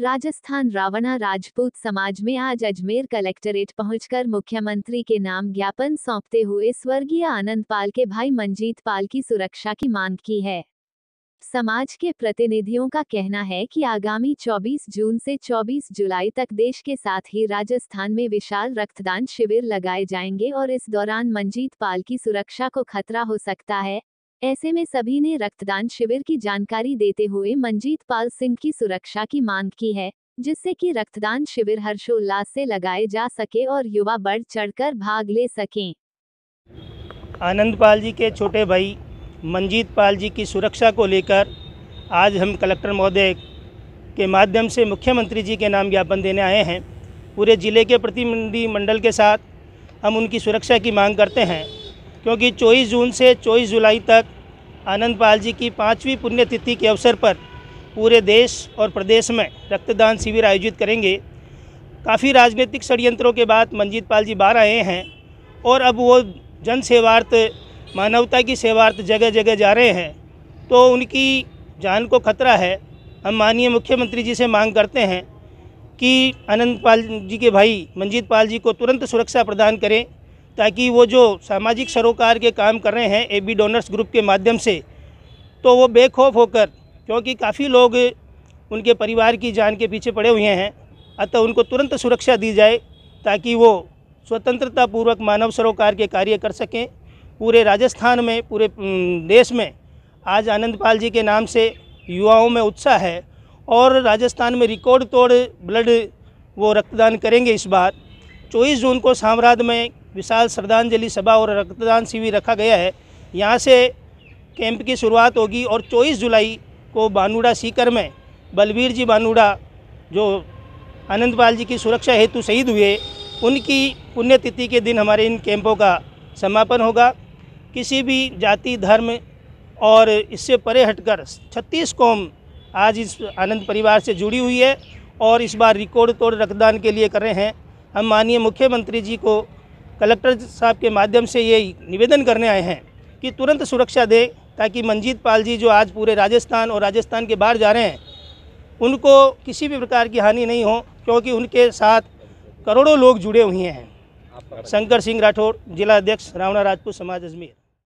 राजस्थान रावणा राजपूत समाज में आज अजमेर कलेक्ट्रेट पहुंचकर मुख्यमंत्री के नाम ज्ञापन सौंपते हुए स्वर्गीय आनंद पाल के भाई मंजीत पाल की सुरक्षा की मांग की है समाज के प्रतिनिधियों का कहना है कि आगामी 24 जून से 24 जुलाई तक देश के साथ ही राजस्थान में विशाल रक्तदान शिविर लगाए जाएंगे और इस दौरान मंजीत पाल की सुरक्षा को खतरा हो सकता है ऐसे में सभी ने रक्तदान शिविर की जानकारी देते हुए मंजीत पाल सिंह की सुरक्षा की मांग की है जिससे कि रक्तदान शिविर हर्षोल्लास से लगाए जा सके और युवा बढ़ चढ़कर भाग ले सकें पाल जी के छोटे भाई मंजीत पाल जी की सुरक्षा को लेकर आज हम कलेक्टर महोदय के माध्यम से मुख्यमंत्री जी के नाम ज्ञापन देने आए हैं पूरे ज़िले के प्रतिनिधि मंडल के साथ हम उनकी सुरक्षा की मांग करते हैं क्योंकि 24 जून से 24 जुलाई तक आनंद पाल जी की पाँचवीं पुण्यतिथि के अवसर पर पूरे देश और प्रदेश में रक्तदान शिविर आयोजित करेंगे काफ़ी राजनीतिक षडयंत्रों के बाद मंजीत पाल जी बाहर आए हैं और अब वो जन सेवार्थ मानवता की सेवार्थ जगह जगह जा रहे हैं तो उनकी जान को खतरा है हम माननीय मुख्यमंत्री जी से मांग करते हैं कि अनंत पाल जी के भाई मंजीत पाल जी को तुरंत सुरक्षा प्रदान करें ताकि वो जो सामाजिक सरोकार के काम कर रहे हैं ए बी डोनर्स ग्रुप के माध्यम से तो वो बेखौफ होकर क्योंकि काफ़ी लोग उनके परिवार की जान के पीछे पड़े हुए हैं अतः उनको तुरंत सुरक्षा दी जाए ताकि वो स्वतंत्रता पूर्वक मानव सरोकार के कार्य कर सकें पूरे राजस्थान में पूरे देश में आज आनंदपाल जी के नाम से युवाओं में उत्साह है और राजस्थान में रिकॉर्ड तोड़ ब्लड वो रक्तदान करेंगे इस बार 24 जून को साम्राज्य में विशाल श्रद्धांजलि सभा और रक्तदान शिविर रखा गया है यहाँ से कैंप की शुरुआत होगी और 24 जुलाई को बानूड़ा सीकर में बलबीर जी बानूड़ा जो आनंदपाल जी की सुरक्षा हेतु शहीद हुए उनकी पुण्यतिथि के दिन हमारे इन कैंपों का समापन होगा किसी भी जाति धर्म और इससे परे हटकर 36 कौम आज इस आनंद परिवार से जुड़ी हुई है और इस बार रिकॉर्ड तोड़ रक्तदान के लिए कर रहे हैं हम माननीय मुख्यमंत्री जी को कलेक्टर साहब के माध्यम से ये निवेदन करने आए हैं कि तुरंत सुरक्षा दे ताकि मंजीत पाल जी जो आज पूरे राजस्थान और राजस्थान के बाहर जा रहे हैं उनको किसी भी प्रकार की हानि नहीं हो क्योंकि उनके साथ करोड़ों लोग जुड़े हुए हैं शंकर सिंह राठौर जिला अध्यक्ष रावणा राजपूत समाज अजमेर